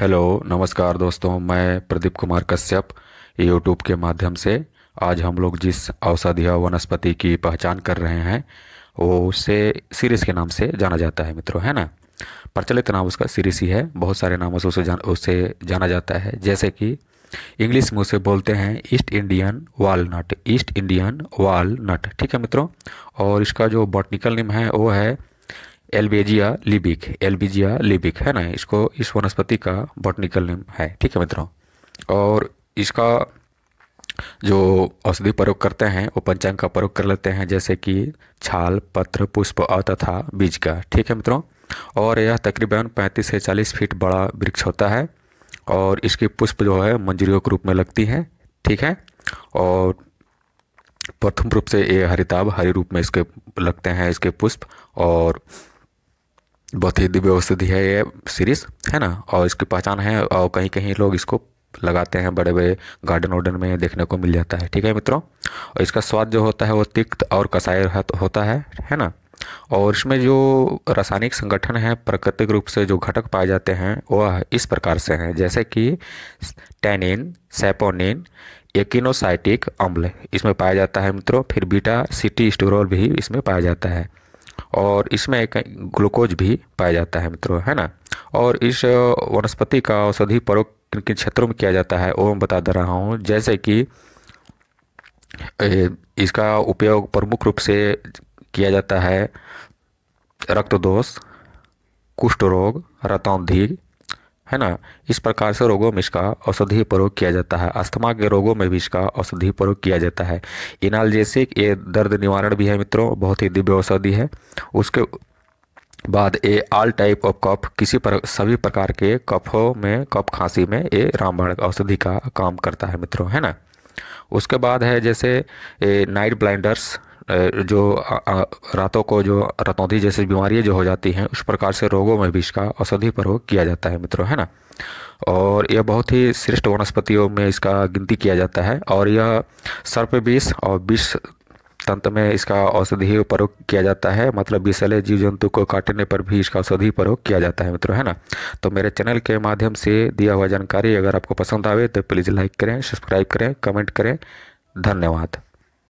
hello नमस्कार दोस्तों मैं प्रदीप कुमार कश्यप यूट्यूब के माध्यम से आज हम लोग जिस औषधीय वनस्पति की पहचान कर रहे हैं वो उसे सीरीस के नाम से जाना जाता है मित्रों है ना प्रचलित नाम उसका सीरीस ही है बहुत सारे नामों से उसे जान उसे जाना जाता है जैसे कि इंग्लिश में उसे बोलते हैं East Indian walnut East Indian walnut ठीक है मित्रों और इसका जो बॉटनिकल नेम है वो है एल्बेजिया लिबिक एल्बेजिया लिबिक है ना इसको इस वनस्पति का बॉटनिकल नेम है ठीक है मित्रों और इसका जो औषधि प्रयोग करते हैं वो पंचांग का प्रयोग कर लेते हैं जैसे कि छाल पत्र पुष्प और तथा बीज का ठीक है मित्रों और यह तकरीबन 35 से 40 फीट बड़ा वृक्ष होता है और इसके पुष्प जो है मंजूरियों के रूप में लगती हैं ठीक है और प्रथम रूप से ये हरिताभ हरी रूप में इसके लगते हैं इसके पुष्प और बहुत ही दिव्य औषधि है ये सीरीज़ है ना और इसकी पहचान है और कहीं कहीं लोग इसको लगाते हैं बड़े बड़े गार्डन वार्डन में देखने को मिल जाता है ठीक है मित्रों और इसका स्वाद जो होता है वो तिक्त और कसाय होता है है ना और इसमें जो रासायनिक संगठन है प्राकृतिक रूप से जो घटक पाए जाते हैं वह इस प्रकार से हैं जैसे कि टैनिन सेपोनिन एकिनोसाइटिक अम्ल इसमें पाया जाता है मित्रों फिर बीटा सिटी स्टोरोल भी इसमें पाया जाता है और इसमें एक ग्लूकोज भी पाया जाता है मित्रों है ना और इस वनस्पति का औषधि प्रयोग किन किन क्षेत्रों में किया जाता है वो मैं बता दे रहा हूँ जैसे कि इसका उपयोग प्रमुख रूप से किया जाता है रक्त दोष कुष्ठ रोग रतौंधी है ना इस प्रकार से रोगों में इसका औषधि प्रयोग किया जाता है अस्थमा के रोगों में भी इसका औषधि प्रयोग किया जाता है जैसे ये दर्द निवारण भी है मित्रों बहुत ही दिव्य औषधि है उसके बाद ये आल टाइप ऑफ कफ किसी पर सभी प्रकार के कफों में कफ खांसी में ये रामबाण औषधि का काम करता है मित्रों है ना उसके बाद है जैसे नाइट ब्लाइंडर्स जो रातों को जो रतौंधी जैसी बीमारियाँ जो हो जाती हैं उस प्रकार से रोगों में भी इसका औषधि प्रयोग किया जाता है मित्रों है ना और यह बहुत ही श्रेष्ठ वनस्पतियों में इसका गिनती किया जाता है और यह सर्प विष और विष तंत्र में इसका औषधीय प्रयोग किया जाता है मतलब विषले जीव जंतु को काटने पर भी इसका औषधि प्रयोग किया जाता है मित्रों है ना तो मेरे चैनल के माध्यम से दिया हुआ जानकारी अगर आपको पसंद आवे तो प्लीज़ लाइक करें सब्सक्राइब करें कमेंट करें धन्यवाद